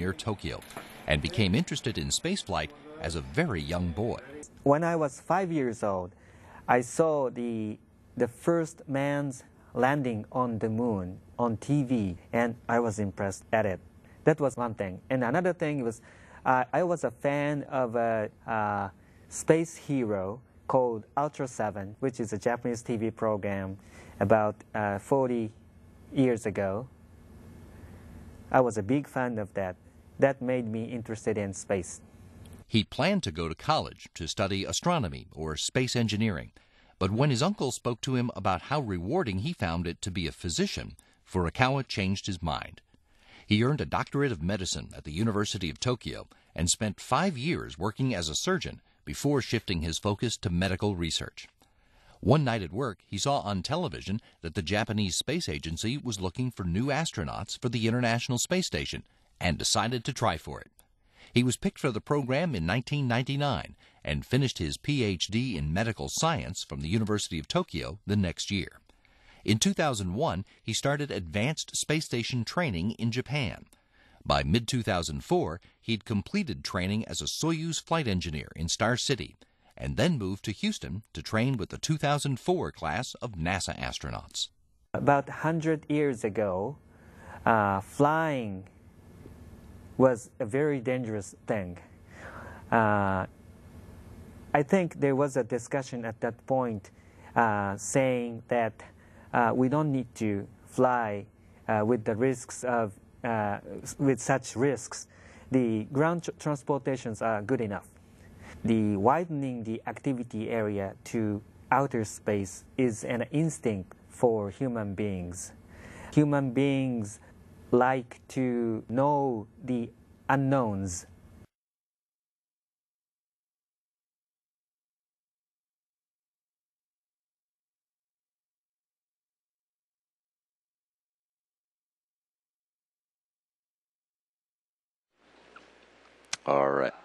near Tokyo and became interested in spaceflight as a very young boy. When I was five years old, I saw the, the first man's landing on the moon on TV, and I was impressed at it. That was one thing. And another thing was uh, I was a fan of a uh, space hero called Ultra 7, which is a Japanese TV program about uh, 40 years ago. I was a big fan of that that made me interested in space. He planned to go to college to study astronomy or space engineering, but when his uncle spoke to him about how rewarding he found it to be a physician, Furukawa changed his mind. He earned a doctorate of medicine at the University of Tokyo and spent five years working as a surgeon before shifting his focus to medical research. One night at work, he saw on television that the Japanese Space Agency was looking for new astronauts for the International Space Station and decided to try for it. He was picked for the program in 1999 and finished his PhD in medical science from the University of Tokyo the next year. In 2001, he started advanced space station training in Japan. By mid 2004, he'd completed training as a Soyuz flight engineer in Star City and then moved to Houston to train with the 2004 class of NASA astronauts. About 100 years ago, uh, flying was a very dangerous thing. Uh, I think there was a discussion at that point uh, saying that uh, we don't need to fly uh, with the risks of uh, with such risks. The ground tr transportations are good enough. The widening the activity area to outer space is an instinct for human beings. Human beings like to know the unknowns. All right.